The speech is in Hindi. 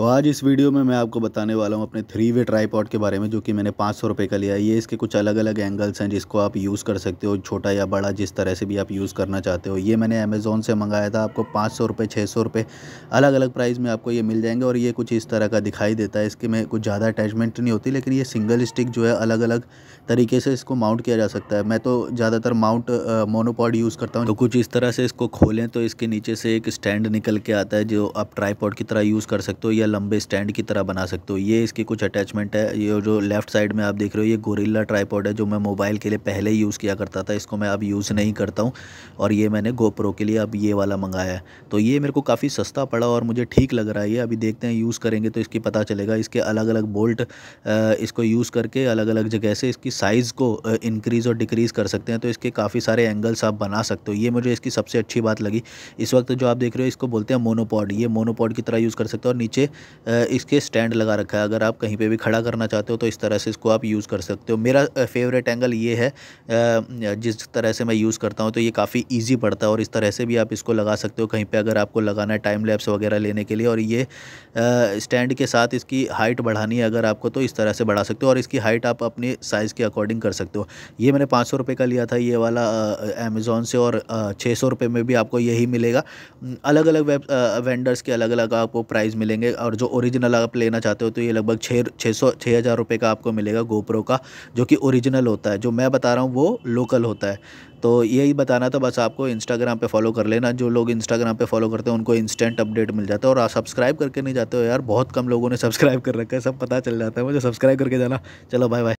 तो आज इस वीडियो में मैं आपको बताने वाला हूँ अपने थ्री वे ट्राईपॉड के बारे में जो कि मैंने पाँच सौ रुपये का लिया है ये इसके कुछ अलग अलग एंगल्स हैं जिसको आप यूज़ कर सकते हो छोटा या बड़ा जिस तरह से भी आप यूज़ करना चाहते हो ये मैंने अमेज़ोन से मंगाया था आपको पाँच सौ रुपये छः सौ रुपये अलग अलग प्राइस में आपको ये मिल जाएंगे और ये कुछ इस तरह का दिखाई देता है इसके में कुछ ज़्यादा अटैचमेंट नहीं होती लेकिन ये सिंगल स्टिक जो है अलग अलग तरीके से इसको माउंट किया जा सकता है मैं तो ज़्यादातर माउंट मोनोपॉड यूज़ करता हूँ तो कुछ इस तरह से इसको खोलें तो इसके नीचे से एक स्टैंड निकल के आता है जो आप ट्राईपॉड की तरह यूज़ कर सकते हो या लंबे स्टैंड की तरह बना सकते हो ये इसके कुछ अटैचमेंट है ये जो लेफ्ट साइड में आप देख रहे हो ये गोरिल्ला ट्राईपॉड है जो मैं मोबाइल के लिए पहले यूज़ किया करता था इसको मैं अब यूज़ नहीं करता हूँ और ये मैंने गोप्रो के लिए अब ये वाला मंगाया है तो ये मेरे को काफ़ी सस्ता पड़ा और मुझे ठीक लग रहा है ये अभी देखते हैं यूज़ करेंगे तो इसकी पता चलेगा इसके अलग अलग बोल्ट इसको यूज़ करके अलग अलग जगह से इसकी साइज़ को इंक्रीज़ और डिक्रीज़ कर सकते हैं तो इसके काफ़ी सारे एंगल्स आप बना सकते हो ये मुझे इसकी सबसे अच्छी बात लगी इस वक्त जो आप देख रहे हो इसको बोलते हैं मोनोपॉड ये मोनोपॉड की तरह यूज़ कर सकते हो और नीचे इसके स्टैंड लगा रखा है अगर आप कहीं पे भी खड़ा करना चाहते हो तो इस तरह से इसको आप यूज़ कर सकते हो मेरा फेवरेट एंगल ये है जिस तरह से मैं यूज़ करता हूँ तो ये काफ़ी ईजी पड़ता है और इस तरह से भी आप इसको लगा सकते हो कहीं पर अगर आपको लगाना है टाइम लैप्स वगैरह लेने के लिए और ये स्टैंड के साथ इसकी हाइट बढ़ानी है अगर आपको तो इस तरह से बढ़ा सकते हो और इसकी हाइट आप अपने साइज़ के अकॉर्डिंग कर सकते हो ये मैंने पाँच सौ रुपये का लिया था ये वाला अमेज़ोन से और छः सौ रुपये में भी आपको यही मिलेगा अलग अलग वेब वेंडर्स के अलग अलग आपको प्राइस मिलेंगे और जो ओरिजिनल आप लेना चाहते हो तो ये लगभग छः छः सौ छः हज़ार रुपये का आपको मिलेगा गोप्रो का जो कि ओरिजिनल होता है जो मैं बता रहा हूँ वो लोकल होता है तो यही बताना था बस आपको इंस्टाग्राम पे फॉलो कर लेना जो लोग इंस्टाग्राम पे फॉलो करते हैं उनको इंस्टेंट अपडेट मिल जाता है और आप सब्सक्राइब करके नहीं जाते हो यार बहुत कम लोगों ने सब्सक्राइब कर रखा है सब पता चल जाता है मुझे सब्सक्राइब करके जाना चलो बाय बाय